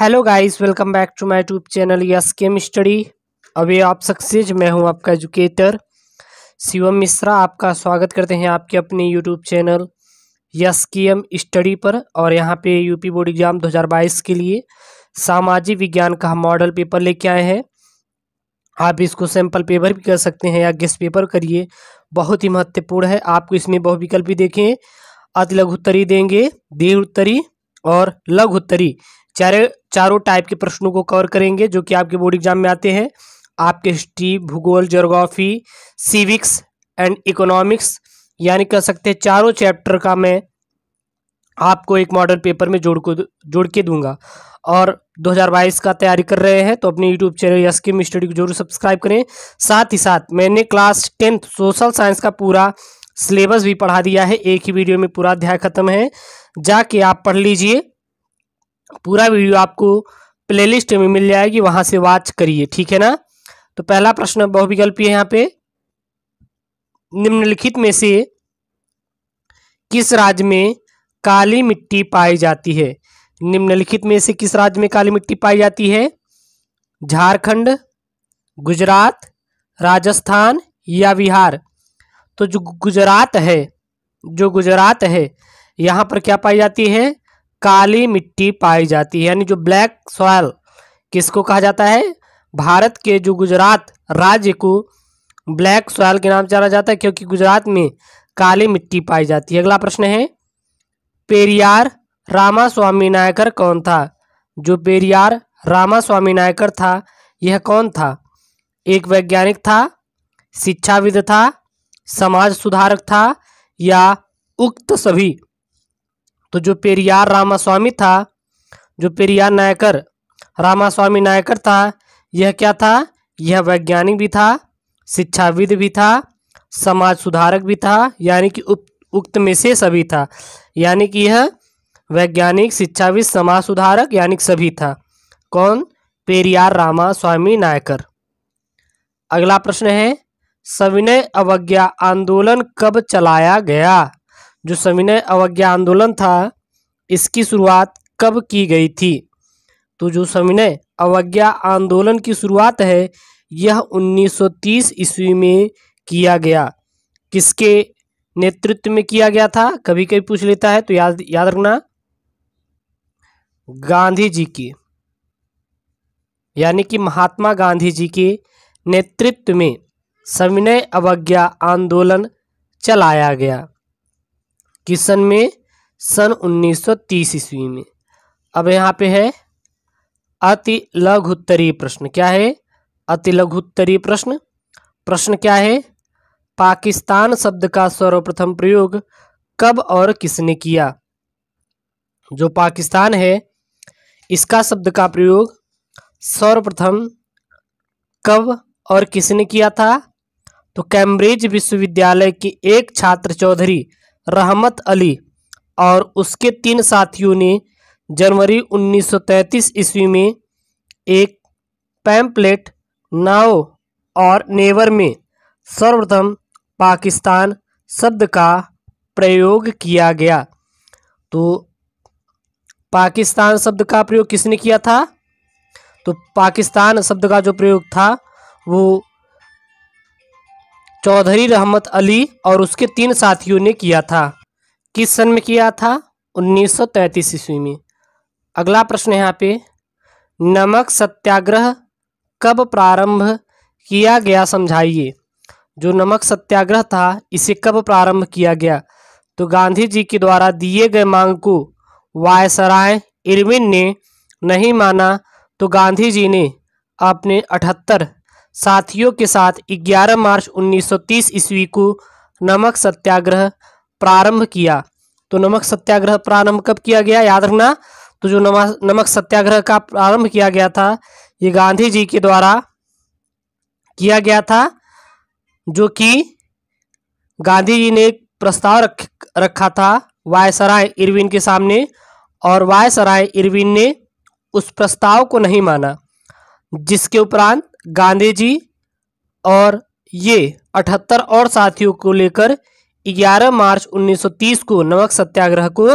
hello guys welcome back to my YouTube channel yes chem study अभी आप success मैं हूं आपका एजुकेटर शिवम मिश्रा आपका स्वागत करते हैं आपके अपने YouTube channel yes chem study पर और यहां पे यूपी बोर्ड एग्ज़ाम 2022 के लिए सामाजिक विज्ञान का हम मॉडल पेपर लेके आए हैं आप इसको सैम्पल पेपर भी कर सकते हैं या गेस्ट पेपर करिए बहुत ही महत्वपूर्ण है आपको इसमें विकल्प भी देखें अति लघु उत्तरी देंगे दीर्घ उत्तरी और लघुत्तरी चारे चारों टाइप के प्रश्नों को कवर करेंगे जो कि आपके बोर्ड एग्जाम में आते हैं आपके हिस्ट्री भूगोल जोग्राफी सिविक्स एंड इकोनॉमिक्स यानी कह सकते हैं चारों चैप्टर का मैं आपको एक मॉडल पेपर में जोड़ को जोड़ के दूंगा और 2022 का तैयारी कर रहे हैं तो अपने यूट्यूब चैनल यस के स्टडी को जरूर सब्सक्राइब करें साथ ही साथ मैंने क्लास टेंथ सोशल साइंस का पूरा सिलेबस भी पढ़ा दिया है एक ही वीडियो में पूरा अध्याय खत्म है जाके आप पढ़ लीजिए पूरा वीडियो आपको प्लेलिस्ट में मिल जाएगी वहां से वाच करिए ठीक है ना तो पहला प्रश्न बहुविकल्पी है यहाँ पे निम्नलिखित में से किस राज्य में काली मिट्टी पाई जाती है निम्नलिखित में से किस राज्य में काली मिट्टी पाई जाती है झारखंड गुजरात राजस्थान या बिहार तो जो गुजरात है जो गुजरात है यहाँ पर क्या पाई जाती है काली मिट्टी पाई जाती है यानी जो ब्लैक सॉयल किसको कहा जाता है भारत के जो गुजरात राज्य को ब्लैक सॉयल के नाम जाना जाता है क्योंकि गुजरात में काली मिट्टी पाई जाती है अगला प्रश्न है पेरियार रामा स्वामी नायकर कौन था जो पेरियार रामा स्वामी नायकर था यह कौन था एक वैज्ञानिक था शिक्षाविद था समाज सुधारक था या उक्त सभी तो जो पेरियार रामास्वामी था जो पेरियार नायकर रामास्वामी नायकर था यह क्या था यह वैज्ञानिक भी था शिक्षाविद भी था समाज सुधारक भी था यानी कि उक्त में से सभी था यानी कि यह वैज्ञानिक शिक्षाविद समाज सुधारक यानी सभी था कौन पेरियार रामा स्वामी नायकर अगला प्रश्न है सविनय अवज्ञा आंदोलन कब चलाया गया जो सविनय अवज्ञा आंदोलन था इसकी शुरुआत कब की गई थी तो जो सविनय अवज्ञा आंदोलन की शुरुआत है यह 1930 ईस्वी में किया गया किसके नेतृत्व में किया गया था कभी कभी पूछ लेता है तो याद याद रखना गांधी जी की यानी कि महात्मा गांधी जी के नेतृत्व में सविनय अवज्ञा आंदोलन चलाया गया किस सन में सन 1930 ईस्वी में अब यहाँ पे है अति लघुत्तरीय प्रश्न क्या है अति लघुत्तरीय प्रश्न प्रश्न क्या है पाकिस्तान शब्द का सर्वप्रथम प्रयोग कब और किसने किया जो पाकिस्तान है इसका शब्द का प्रयोग सर्वप्रथम कब और किसने किया था तो कैम्ब्रिज विश्वविद्यालय के एक छात्र चौधरी रहमत अली और उसके तीन साथियों ने जनवरी 1933 ईस्वी में एक पैम्पलेट नाव और नेवर में सर्वप्रथम पाकिस्तान शब्द का प्रयोग किया गया तो पाकिस्तान शब्द का प्रयोग किसने किया था तो पाकिस्तान शब्द का जो प्रयोग था वो चौधरी रहमत अली और उसके तीन साथियों ने किया था किस सन में किया था 1933 ईस्वी में अगला प्रश्न यहाँ पे नमक सत्याग्रह कब प्रारंभ किया गया समझाइए जो नमक सत्याग्रह था इसे कब प्रारंभ किया गया तो गांधी जी के द्वारा दिए गए मांग को वायसराय इरविन ने नहीं माना तो गांधी जी ने अपने अठहत्तर साथियों के साथ 11 मार्च 1930 ईस्वी को नमक सत्याग्रह प्रारंभ किया तो नमक सत्याग्रह प्रारंभ कब किया गया याद रखना तो जो नमक सत्याग्रह का प्रारंभ किया गया था ये गांधी जी के द्वारा किया गया था जो कि गांधी जी ने एक प्रस्ताव रख रखा था वायसराय इरविन के सामने और वायसराय इरविन ने उस प्रस्ताव को नहीं माना जिसके उपरांत गांधी जी और ये अठहत्तर और साथियों को लेकर 11 मार्च 1930 को नमक सत्याग्रह को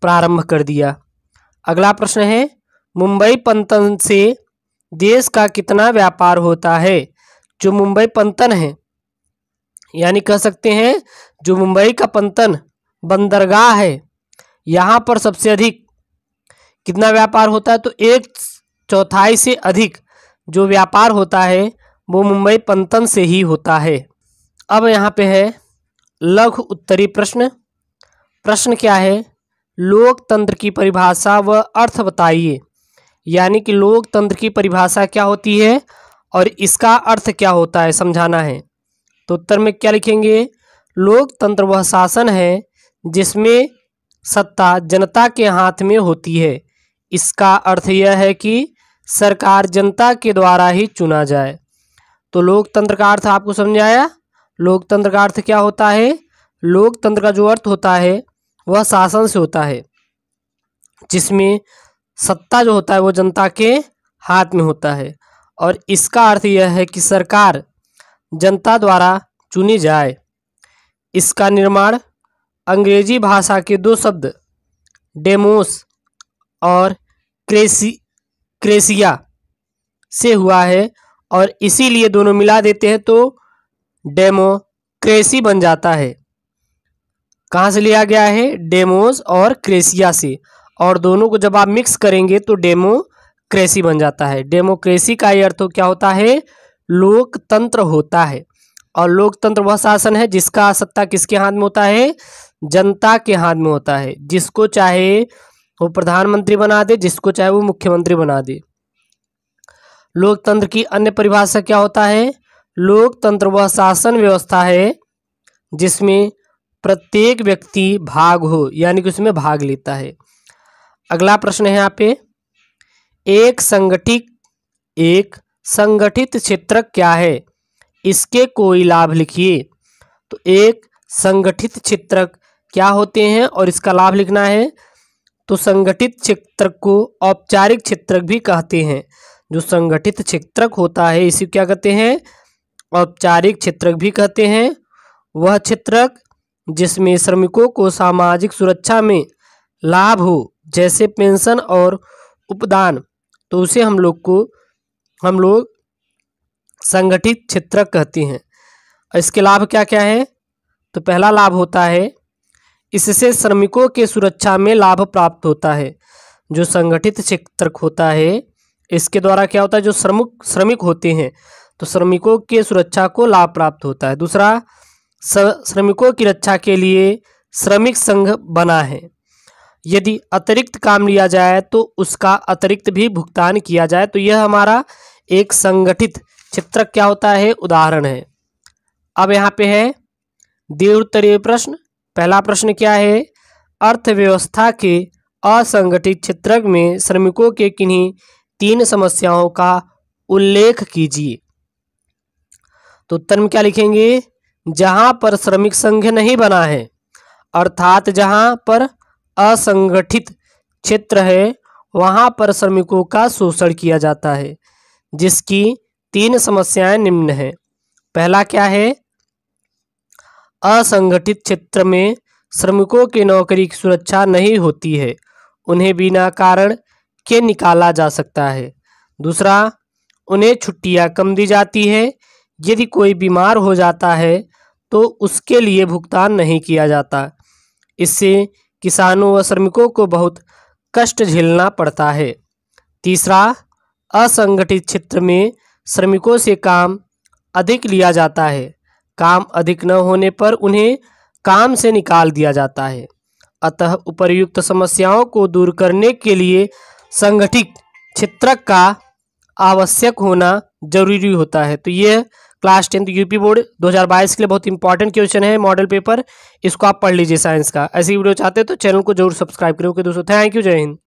प्रारंभ कर दिया अगला प्रश्न है मुंबई पंतन से देश का कितना व्यापार होता है जो मुंबई पंतन है यानी कह सकते हैं जो मुंबई का पंतन बंदरगाह है यहाँ पर सबसे अधिक कितना व्यापार होता है तो एक चौथाई से अधिक जो व्यापार होता है वो मुंबई पंतन से ही होता है अब यहाँ पे है लघु उत्तरी प्रश्न प्रश्न क्या है लोकतंत्र की परिभाषा व अर्थ बताइए यानी कि लोकतंत्र की परिभाषा क्या होती है और इसका अर्थ क्या होता है समझाना है तो उत्तर में क्या लिखेंगे लोकतंत्र वह शासन है जिसमें सत्ता जनता के हाथ में होती है इसका अर्थ यह है कि सरकार जनता के द्वारा ही चुना जाए तो लोकतंत्र का अर्थ आपको समझ आया लोकतंत्र का अर्थ क्या होता है लोकतंत्र का जो अर्थ होता है वह शासन से होता है जिसमें सत्ता जो होता है वो जनता के हाथ में होता है और इसका अर्थ यह है कि सरकार जनता द्वारा चुनी जाए इसका निर्माण अंग्रेजी भाषा के दो शब्द डेमोस और क्रेसी क्रेसिया से हुआ है और इसीलिए दोनों मिला देते हैं तो डेमोक्रेसी बन जाता है कहाँ से लिया गया है डेमोज और क्रेसिया से और दोनों को जब आप मिक्स करेंगे तो डेमोक्रेसी बन जाता है डेमोक्रेसी का ये अर्थ क्या होता है लोकतंत्र होता है और लोकतंत्र वह शासन है जिसका सत्ता किसके हाथ में होता है जनता के हाथ में होता है जिसको चाहे वो प्रधानमंत्री बना दे जिसको चाहे वो मुख्यमंत्री बना दे लोकतंत्र की अन्य परिभाषा क्या होता है लोकतंत्र वह शासन व्यवस्था है जिसमें प्रत्येक व्यक्ति भाग हो यानी कि उसमें भाग लेता है अगला प्रश्न है यहाँ पे एक संगठित एक संगठित क्षेत्र क्या है इसके कोई लाभ लिखिए तो एक संगठित क्षेत्र क्या होते हैं और इसका लाभ लिखना है तो संगठित क्षेत्र को औपचारिक क्षेत्र भी कहते हैं जो संगठित क्षेत्र होता है इसे क्या कहते हैं औपचारिक क्षेत्र भी कहते हैं वह क्षेत्र जिसमें श्रमिकों को सामाजिक सुरक्षा में लाभ हो जैसे पेंशन और उपदान तो उसे हम लोग को हम लोग संगठित क्षेत्र कहते हैं इसके लाभ क्या क्या है तो पहला लाभ होता है इससे श्रमिकों के सुरक्षा में लाभ प्राप्त होता है जो संगठित क्षेत्र होता है इसके द्वारा क्या होता है जो श्रमिक श्रमिक होते हैं तो श्रमिकों के सुरक्षा को लाभ प्राप्त होता है दूसरा श्रमिकों की रक्षा के लिए श्रमिक संघ बना है यदि अतिरिक्त काम लिया जाए तो उसका अतिरिक्त भी भुगतान किया जाए तो यह हमारा एक संगठित चित्रक क्या होता है उदाहरण है अब यहाँ पे है देवतरीय प्रश्न पहला प्रश्न क्या है अर्थव्यवस्था के असंगठित क्षेत्र में श्रमिकों के किन्हीं तीन समस्याओं का उल्लेख कीजिए तो उत्तर में क्या लिखेंगे जहां पर श्रमिक संघ नहीं बना है अर्थात जहां पर असंगठित क्षेत्र है वहां पर श्रमिकों का शोषण किया जाता है जिसकी तीन समस्याएं निम्न हैं पहला क्या है असंगठित क्षेत्र में श्रमिकों के नौकरी की सुरक्षा नहीं होती है उन्हें बिना कारण के निकाला जा सकता है दूसरा उन्हें छुट्टियां कम दी जाती है यदि कोई बीमार हो जाता है तो उसके लिए भुगतान नहीं किया जाता इससे किसानों व श्रमिकों को बहुत कष्ट झेलना पड़ता है तीसरा असंगठित क्षेत्र में श्रमिकों से काम अधिक लिया जाता है काम अधिक न होने पर उन्हें काम से निकाल दिया जाता है अतः उपर्युक्त समस्याओं को दूर करने के लिए संगठित क्षेत्रक का आवश्यक होना जरूरी होता है तो यह क्लास टेंथ यूपी बोर्ड 2022 के लिए बहुत इंपॉर्टेंट क्वेश्चन है मॉडल पेपर इसको आप पढ़ लीजिए साइंस का ऐसी वीडियो चाहते हैं तो चैनल को जरूर सब्सक्राइब करें ओके दोस्तों थैंक यू जय हिंद